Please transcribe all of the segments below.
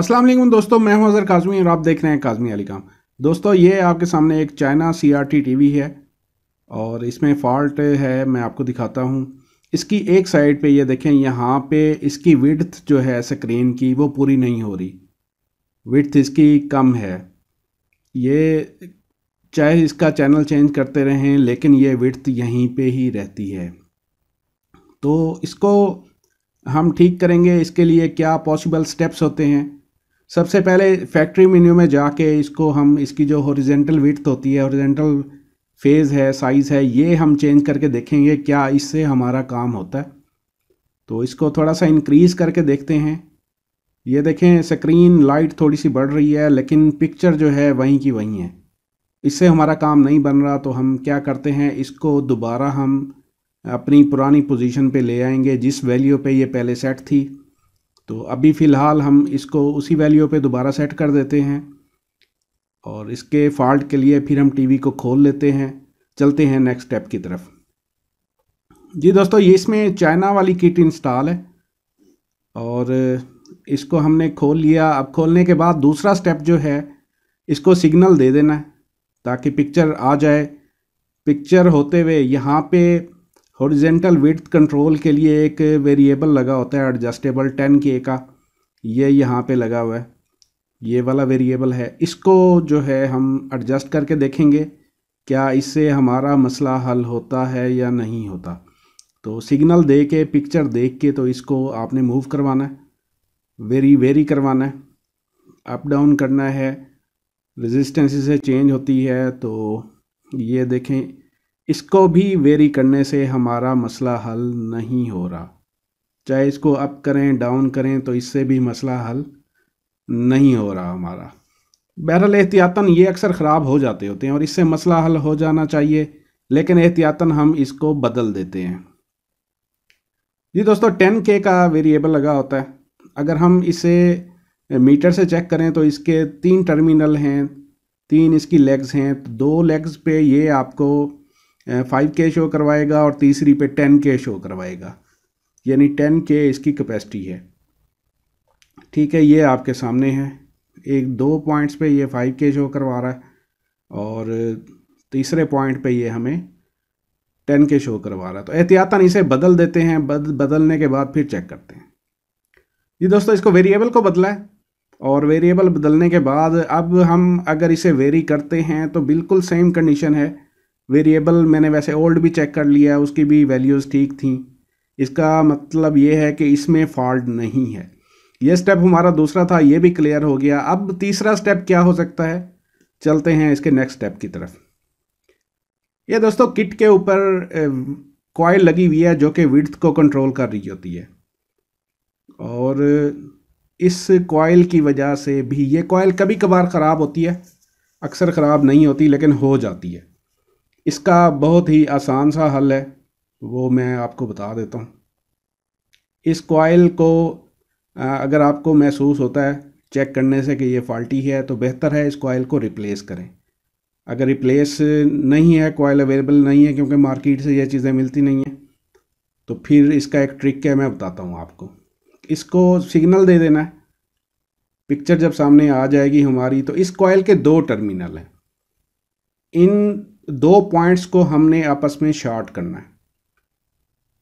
असलम दोस्तों मैं हूं अजहर काजमी और आप देख रहे हैं काजमी अली काम दोस्तों ये आपके सामने एक चाइना टी टीवी है और इसमें फॉल्ट है मैं आपको दिखाता हूं इसकी एक साइड पे ये देखें यहाँ पे इसकी विड्थ जो है स्क्रीन की वो पूरी नहीं हो रही विड्थ इसकी कम है ये चाहे इसका चैनल चेंज करते रहें लेकिन ये विड्थ यहीं पर ही रहती है तो इसको हम ठीक करेंगे इसके लिए क्या पॉसिबल स्टेप्स होते हैं सबसे पहले फैक्ट्री मेन्यू में जाके इसको हम इसकी जो हॉरिजेंटल विथ होती है हॉरिजेंटल फेज़ है साइज़ है ये हम चेंज करके देखेंगे क्या इससे हमारा काम होता है तो इसको थोड़ा सा इंक्रीज़ करके देखते हैं ये देखें स्क्रीन लाइट थोड़ी सी बढ़ रही है लेकिन पिक्चर जो है वहीं की वहीं है इससे हमारा काम नहीं बन रहा तो हम क्या करते हैं इसको दोबारा हम अपनी पुरानी पोजीशन पे ले आएंगे जिस वैल्यू पे ये पहले सेट थी तो अभी फ़िलहाल हम इसको उसी वैल्यू पे दोबारा सेट कर देते हैं और इसके फॉल्ट के लिए फिर हम टीवी को खोल लेते हैं चलते हैं नेक्स्ट स्टेप की तरफ जी दोस्तों ये इसमें चाइना वाली किट इंस्टॉल है और इसको हमने खोल लिया अब खोलने के बाद दूसरा स्टेप जो है इसको सिग्नल दे देना है ताकि पिक्चर आ जाए पिक्चर होते हुए यहाँ पे हॉरिजेंटल विथ कंट्रोल के लिए एक वेरिएबल लगा होता है एडजस्टेबल टेन के का ये यहाँ पे लगा हुआ है ये वाला वेरिएबल है इसको जो है हम एडजस्ट करके देखेंगे क्या इससे हमारा मसला हल होता है या नहीं होता तो सिग्नल दे के पिक्चर देख के तो इसको आपने मूव करवाना है वेरी वेरी करवाना है अप डाउन करना है रेजिस्टेंस से चेंज होती है तो ये देखें इसको भी वेरी करने से हमारा मसला हल नहीं हो रहा चाहे इसको अप करें डाउन करें तो इससे भी मसला हल नहीं हो रहा हमारा बहरहाल एहतियातन ये अक्सर ख़राब हो जाते होते हैं और इससे मसला हल हो जाना चाहिए लेकिन एहतियातन हम इसको बदल देते हैं जी दोस्तों टेन के का वेरिएबल लगा होता है अगर हम इसे मीटर से चेक करें तो इसके तीन टर्मिनल हैं तीन इसकी लेग्स हैं तो दो लेग्स पे ये आपको फाइव के शो करवाएगा और तीसरी पे टेन के शो करवाएगा यानी टेन के इसकी कैपेसिटी है ठीक है ये आपके सामने है एक दो पॉइंट्स पे ये फाइव के शो करवा रहा है और तीसरे पॉइंट पे ये हमें टेन के शो करवा रहा है तो एहतियातन इसे बदल देते हैं बद, बदलने के बाद फिर चेक करते हैं ये दोस्तों इसको वेरिएबल को बदला है और वेरिएबल बदलने के बाद अब हम अगर इसे वेरी करते हैं तो बिल्कुल सेम कंडीशन है वेरिएबल मैंने वैसे ओल्ड भी चेक कर लिया उसकी भी वैल्यूज़ ठीक थी इसका मतलब ये है कि इसमें फॉल्ट नहीं है ये स्टेप हमारा दूसरा था ये भी क्लियर हो गया अब तीसरा स्टेप क्या हो सकता है चलते हैं इसके नेक्स्ट स्टेप की तरफ ये दोस्तों किट के ऊपर कॉयल लगी हुई है जो कि विड्थ को कंट्रोल कर रही होती है और इस कॉयल की वजह से भी ये कॉयल कभी कभार ख़राब होती है अक्सर ख़राब नहीं होती लेकिन हो जाती है इसका बहुत ही आसान सा हल है वो मैं आपको बता देता हूँ इस कोयल को अगर आपको महसूस होता है चेक करने से कि ये फॉल्टी है तो बेहतर है इस कोयल को रिप्लेस करें अगर रिप्लेस नहीं है कोयल अवेलेबल नहीं है क्योंकि मार्केट से ये चीज़ें मिलती नहीं हैं तो फिर इसका एक ट्रिक है मैं बताता हूँ आपको इसको सिग्नल दे देना है पिक्चर जब सामने आ जाएगी हमारी तो इस कोयल के दो टर्मिनल हैं इन दो पॉइंट्स को हमने आपस में शॉर्ट करना है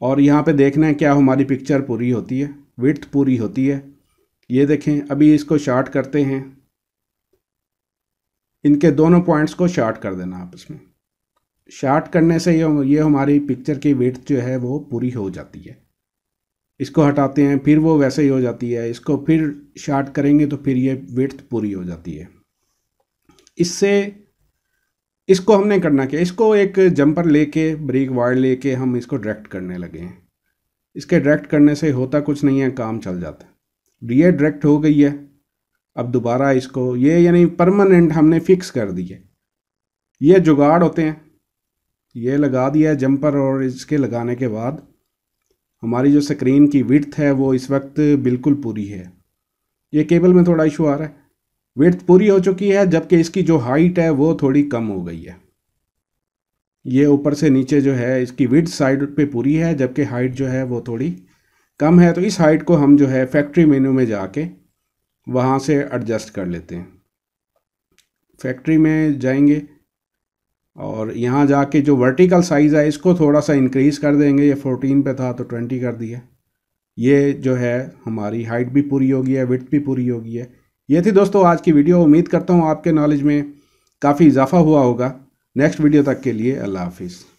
और यहाँ पे देखना है क्या हमारी पिक्चर पूरी होती है विथ पूरी होती है ये देखें अभी इसको शॉर्ट करते हैं इनके दोनों पॉइंट्स को शॉर्ट कर देना आपस में शॉर्ट करने से ये ये हमारी पिक्चर की विथ जो है वो पूरी हो जाती है इसको हटाते हैं फिर वो वैसे ही हो जाती है इसको फिर शार्ट करेंगे तो फिर ये विथ पूरी हो जाती है इससे इसको हमने करना क्या इसको एक जंपर लेके ब्रेक वायर लेके हम इसको डायरेक्ट करने लगे हैं इसके डायरेक्ट करने से होता कुछ नहीं है काम चल जाता डी डायरेक्ट तो हो गई है अब दोबारा इसको ये यानी परमानेंट हमने फिक्स कर दी है ये जुगाड़ होते हैं ये लगा दिया है जंपर और इसके लगाने के बाद हमारी जो स्क्रीन की विथ है वो इस वक्त बिल्कुल पूरी है ये केबल में थोड़ा इशू आ रहा है विर्थ पूरी हो चुकी है जबकि इसकी जो हाइट है वो थोड़ी कम हो गई है ये ऊपर से नीचे जो है इसकी विथ साइड पे पूरी है जबकि हाइट जो है वो थोड़ी कम है तो इस हाइट को हम जो है फैक्ट्री मेन्यू में जाके वहाँ से एडजस्ट कर लेते हैं फैक्ट्री में जाएंगे और यहाँ जाके जो वर्टिकल साइज़ है इसको थोड़ा सा इंक्रीज़ कर देंगे ये फोर्टीन पे था तो ट्वेंटी कर दिया ये जो है हमारी हाइट भी पूरी होगी है विथ भी पूरी होगी है ये थी दोस्तों आज की वीडियो उम्मीद करता हूँ आपके नॉलेज में काफ़ी इजाफा हुआ होगा नेक्स्ट वीडियो तक के लिए अल्लाह हाफिज़